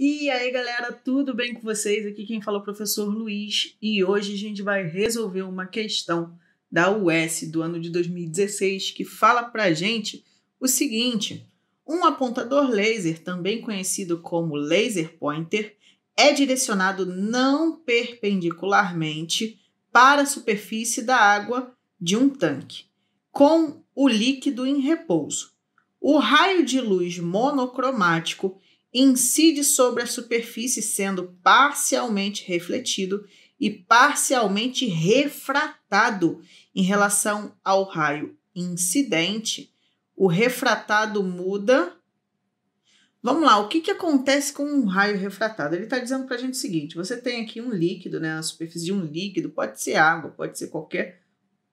E aí, galera, tudo bem com vocês? Aqui quem fala é o professor Luiz e hoje a gente vai resolver uma questão da US do ano de 2016 que fala pra gente o seguinte: um apontador laser, também conhecido como laser pointer, é direcionado não perpendicularmente para a superfície da água de um tanque, com o líquido em repouso. O raio de luz monocromático incide sobre a superfície, sendo parcialmente refletido e parcialmente refratado em relação ao raio incidente. O refratado muda. Vamos lá, o que, que acontece com um raio refratado? Ele está dizendo para a gente o seguinte: você tem aqui um líquido, né, a superfície de um líquido, pode ser água, pode ser qualquer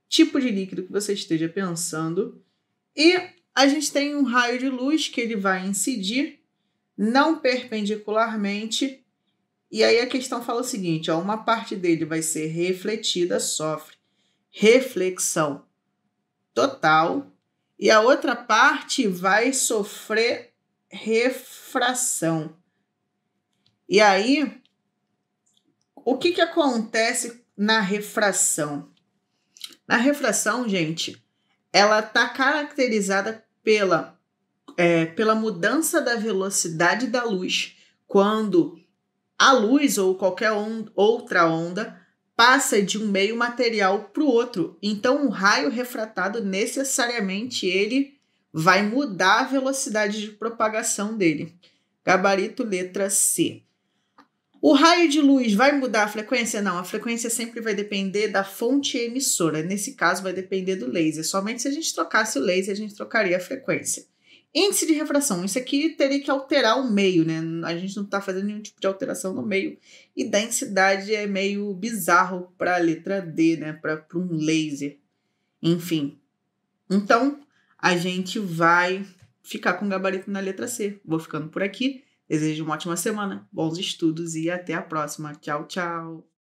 tipo de líquido que você esteja pensando, e a gente tem um raio de luz que ele vai incidir não perpendicularmente. E aí a questão fala o seguinte: ó, uma parte dele vai ser refletida, sofre reflexão total, e a outra parte vai sofrer refração. E aí, o que, que acontece na refração? Na refração, gente, ela está caracterizada pela é, pela mudança da velocidade da luz quando a luz ou qualquer on outra onda passa de um meio material para o outro. Então, um raio refratado necessariamente ele vai mudar a velocidade de propagação dele. Gabarito letra C. O raio de luz vai mudar a frequência? Não, a frequência sempre vai depender da fonte emissora. Nesse caso, vai depender do laser. Somente se a gente trocasse o laser, a gente trocaria a frequência. Índice de refração. Isso aqui teria que alterar o meio, né? A gente não está fazendo nenhum tipo de alteração no meio. E densidade é meio bizarro para a letra D, né? Para um laser. Enfim. Então, a gente vai ficar com o gabarito na letra C. Vou ficando por aqui. Desejo uma ótima semana, bons estudos e até a próxima. Tchau, tchau.